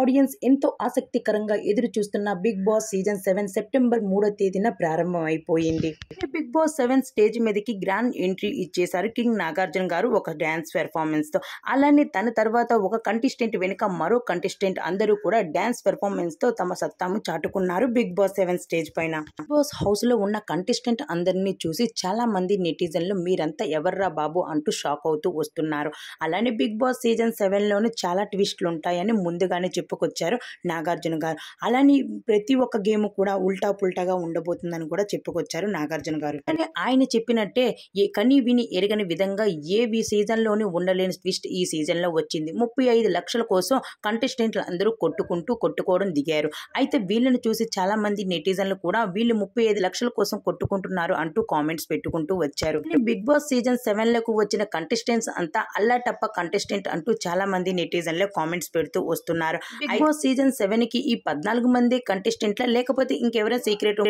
audience ఎంతో ఆసక్తికరంగా ఎదురు చూస్తున్న Bigg Boss season seven September మూడో తేదీన ప్రారంభం అయిపోయింది బిగ్ బాస్ సెవెన్ స్టేజ్ మీదకి గ్రాండ్ ఎంట్రీ ఇచ్చేశారు కింగ్ నాగార్జున గారు ఒక డ్యాన్స్ పెర్ఫార్మెన్స్ తో అలానే తన తర్వాత ఒక కంటెస్టెంట్ వెనుక మరో కంటెస్టెంట్ అందరూ కూడా డ్యాన్స్ పెర్ఫార్మెన్స్ తో తమ సత్తాము చాటుకున్నారు బిగ్ బాస్ సెవెన్ స్టేజ్ పైన బిగ్ బాస్ హౌస్ లో ఉన్న కంటెస్టెంట్ అందరినీ చూసి చాలా మంది నెటిజన్లు మీరంతా ఎవర్రా బాబు అంటూ షాక్ అవుతూ వస్తున్నారు అలానే బిగ్ బాస్ సీజన్ సెవెన్లోనూ చాలా ట్విస్ట్లు ఉంటాయని ముందుగానే చెప్పుకొచ్చారు నాగార్జున గారు అలానే ప్రతి ఒక్క గేమ్ కూడా ఉల్టా పుల్టాగా ఉండబోతుందని కూడా చెప్పుకొచ్చారు నాగార్జున గారు కానీ ఆయన చెప్పినట్టే ఏ విని ఎరగని విధంగా ఏవి సీజన్లోనే ఉండలేని ట్విస్ట్ ఈ సీజన్లో వచ్చింది ముప్పై ఐదు లక్షల కోసం కంటెస్టెంట్లు అందరూ కొట్టుకుంటూ కొట్టుకోవడం దిగారు అయితే వీళ్ళని చూసి చాలామంది నెటిజన్లు కూడా వీళ్ళు ముప్పై ఐదు లక్షల కోసం కొట్టుకుంటున్నారు అంటూ కామెంట్స్ పెట్టుకుంటూ వచ్చారు బిగ్ బాస్ సీజన్ సెవెన్లకు వచ్చిన కంటెస్టెంట్స్ అంతా అల్లాటప్ప కంటెస్టెంట్ అంటూ చాలామంది నెటిజన్లు కామెంట్స్ పెడుతూ వస్తున్నారు బిగ్ బాస్ సీజన్ సెవెన్ కి ఈ పద్నాలుగు మంది కంటెస్టెంట్ల లేకపోతే ఇంకెవరైనా సీక్రెట్